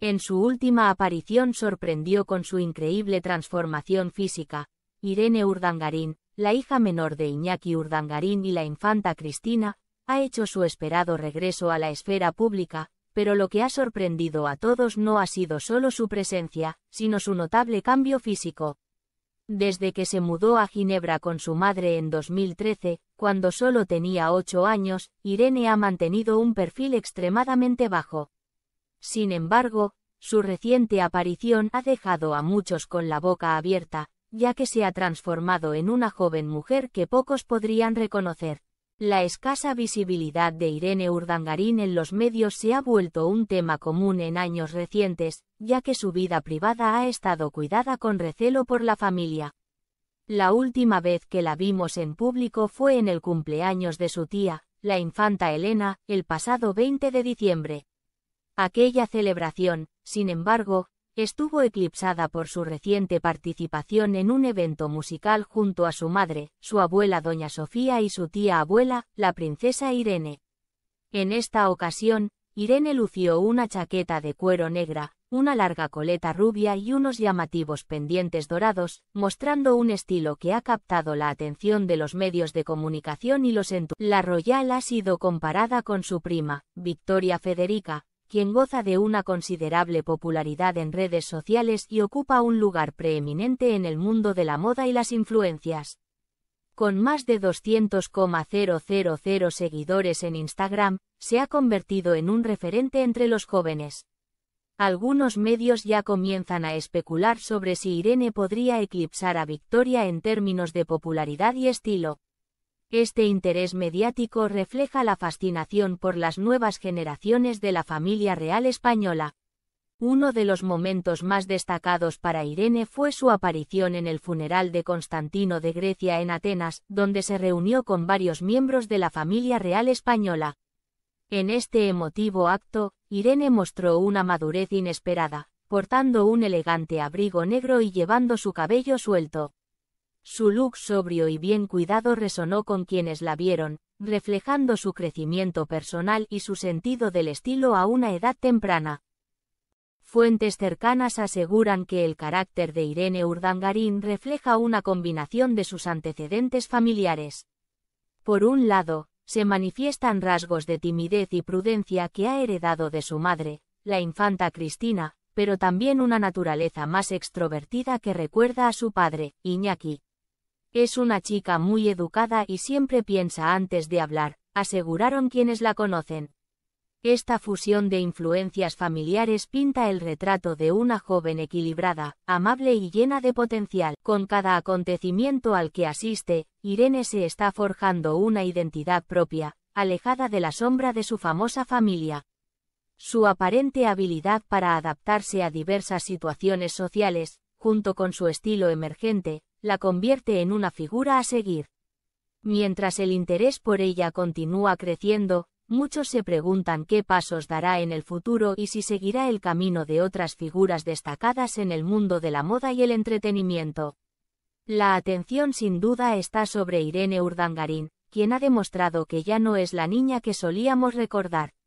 En su última aparición sorprendió con su increíble transformación física. Irene Urdangarín, la hija menor de Iñaki Urdangarín y la infanta Cristina, ha hecho su esperado regreso a la esfera pública, pero lo que ha sorprendido a todos no ha sido solo su presencia, sino su notable cambio físico. Desde que se mudó a Ginebra con su madre en 2013, cuando solo tenía ocho años, Irene ha mantenido un perfil extremadamente bajo. Sin embargo, su reciente aparición ha dejado a muchos con la boca abierta, ya que se ha transformado en una joven mujer que pocos podrían reconocer. La escasa visibilidad de Irene Urdangarín en los medios se ha vuelto un tema común en años recientes, ya que su vida privada ha estado cuidada con recelo por la familia. La última vez que la vimos en público fue en el cumpleaños de su tía, la infanta Elena, el pasado 20 de diciembre. Aquella celebración, sin embargo, estuvo eclipsada por su reciente participación en un evento musical junto a su madre, su abuela doña Sofía y su tía abuela, la princesa Irene. En esta ocasión, Irene lució una chaqueta de cuero negra, una larga coleta rubia y unos llamativos pendientes dorados, mostrando un estilo que ha captado la atención de los medios de comunicación y los entusiastas. La Royal ha sido comparada con su prima, Victoria Federica, quien goza de una considerable popularidad en redes sociales y ocupa un lugar preeminente en el mundo de la moda y las influencias. Con más de 200,000 seguidores en Instagram, se ha convertido en un referente entre los jóvenes. Algunos medios ya comienzan a especular sobre si Irene podría eclipsar a Victoria en términos de popularidad y estilo. Este interés mediático refleja la fascinación por las nuevas generaciones de la familia real española. Uno de los momentos más destacados para Irene fue su aparición en el funeral de Constantino de Grecia en Atenas, donde se reunió con varios miembros de la familia real española. En este emotivo acto, Irene mostró una madurez inesperada, portando un elegante abrigo negro y llevando su cabello suelto. Su look sobrio y bien cuidado resonó con quienes la vieron, reflejando su crecimiento personal y su sentido del estilo a una edad temprana. Fuentes cercanas aseguran que el carácter de Irene Urdangarín refleja una combinación de sus antecedentes familiares. Por un lado, se manifiestan rasgos de timidez y prudencia que ha heredado de su madre, la infanta Cristina, pero también una naturaleza más extrovertida que recuerda a su padre, Iñaki. Es una chica muy educada y siempre piensa antes de hablar, aseguraron quienes la conocen. Esta fusión de influencias familiares pinta el retrato de una joven equilibrada, amable y llena de potencial. Con cada acontecimiento al que asiste, Irene se está forjando una identidad propia, alejada de la sombra de su famosa familia. Su aparente habilidad para adaptarse a diversas situaciones sociales, junto con su estilo emergente, la convierte en una figura a seguir. Mientras el interés por ella continúa creciendo, muchos se preguntan qué pasos dará en el futuro y si seguirá el camino de otras figuras destacadas en el mundo de la moda y el entretenimiento. La atención sin duda está sobre Irene Urdangarín, quien ha demostrado que ya no es la niña que solíamos recordar.